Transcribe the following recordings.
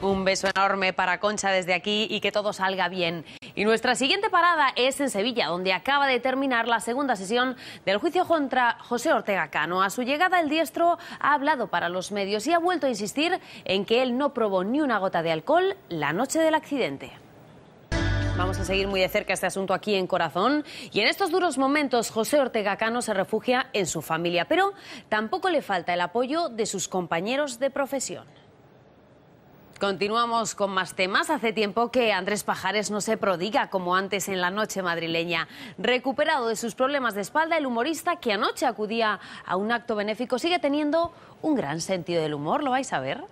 Un beso enorme para Concha desde aquí y que todo salga bien. Y nuestra siguiente parada es en Sevilla, donde acaba de terminar la segunda sesión del juicio contra José Ortega Cano. A su llegada, el diestro ha hablado para los medios y ha vuelto a insistir en que él no probó ni una gota de alcohol la noche del accidente. Vamos a seguir muy de cerca este asunto aquí en Corazón. Y en estos duros momentos, José Ortega Cano se refugia en su familia, pero tampoco le falta el apoyo de sus compañeros de profesión. Continuamos con más temas. Hace tiempo que Andrés Pajares no se prodiga como antes en la noche madrileña. Recuperado de sus problemas de espalda, el humorista que anoche acudía a un acto benéfico sigue teniendo un gran sentido del humor. ¿Lo vais a ver?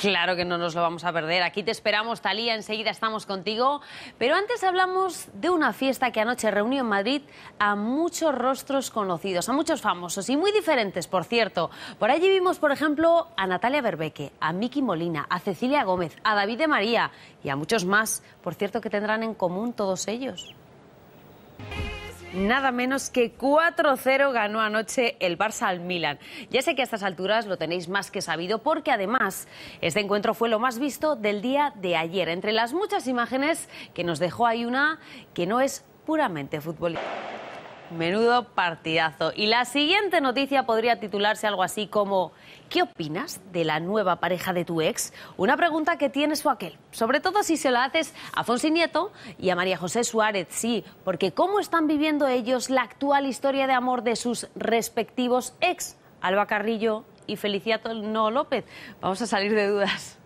Claro que no nos lo vamos a perder. Aquí te esperamos, Talía, enseguida estamos contigo. Pero antes hablamos de una fiesta que anoche reunió en Madrid a muchos rostros conocidos, a muchos famosos y muy diferentes, por cierto. Por allí vimos, por ejemplo, a Natalia Berbeque, a Miki Molina, a Cecilia Gómez, a David de María y a muchos más, por cierto, que tendrán en común todos ellos. Nada menos que 4-0 ganó anoche el Barça al Milan. Ya sé que a estas alturas lo tenéis más que sabido porque además este encuentro fue lo más visto del día de ayer. Entre las muchas imágenes que nos dejó hay una que no es puramente futbolística. Menudo partidazo. Y la siguiente noticia podría titularse algo así como ¿Qué opinas de la nueva pareja de tu ex? Una pregunta que tienes, su sobre todo si se la haces a Fonsi Nieto y a María José Suárez, sí, porque ¿cómo están viviendo ellos la actual historia de amor de sus respectivos ex? Alba Carrillo y No López. Vamos a salir de dudas.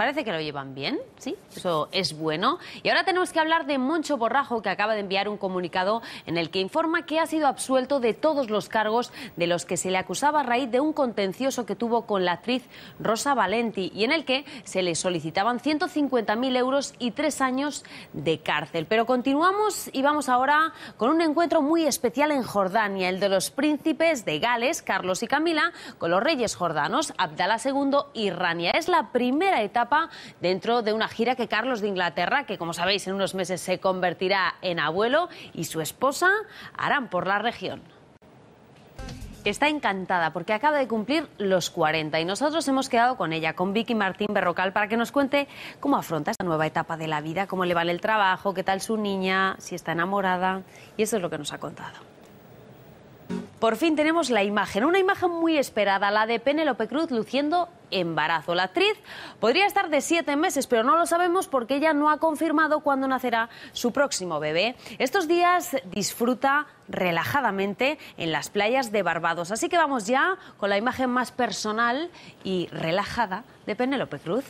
Parece que lo llevan bien, ¿sí? Eso es bueno. Y ahora tenemos que hablar de Moncho Borrajo, que acaba de enviar un comunicado en el que informa que ha sido absuelto de todos los cargos de los que se le acusaba a raíz de un contencioso que tuvo con la actriz Rosa Valenti y en el que se le solicitaban 150.000 euros y tres años de cárcel. Pero continuamos y vamos ahora con un encuentro muy especial en Jordania, el de los príncipes de Gales, Carlos y Camila, con los reyes jordanos, Abdala II y Rania. Es la primera etapa dentro de una gira que Carlos de Inglaterra, que como sabéis en unos meses se convertirá en abuelo, y su esposa harán por la región está encantada porque acaba de cumplir los 40 y nosotros hemos quedado con ella, con Vicky Martín Berrocal, para que nos cuente cómo afronta esta nueva etapa de la vida, cómo le vale el trabajo, qué tal su niña, si está enamorada. Y eso es lo que nos ha contado. Por fin tenemos la imagen, una imagen muy esperada, la de Penélope Cruz luciendo embarazo. La actriz podría estar de siete meses, pero no lo sabemos porque ella no ha confirmado cuándo nacerá su próximo bebé. Estos días disfruta relajadamente en las playas de Barbados. Así que vamos ya con la imagen más personal y relajada de Penélope Cruz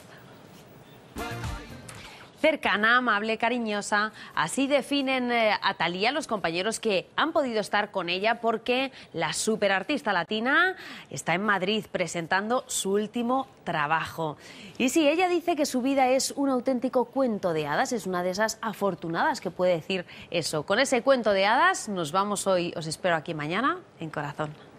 cercana, amable, cariñosa. Así definen eh, a Talía los compañeros que han podido estar con ella porque la superartista latina está en Madrid presentando su último trabajo. Y sí, ella dice que su vida es un auténtico cuento de hadas, es una de esas afortunadas que puede decir eso. Con ese cuento de hadas nos vamos hoy, os espero aquí mañana en Corazón.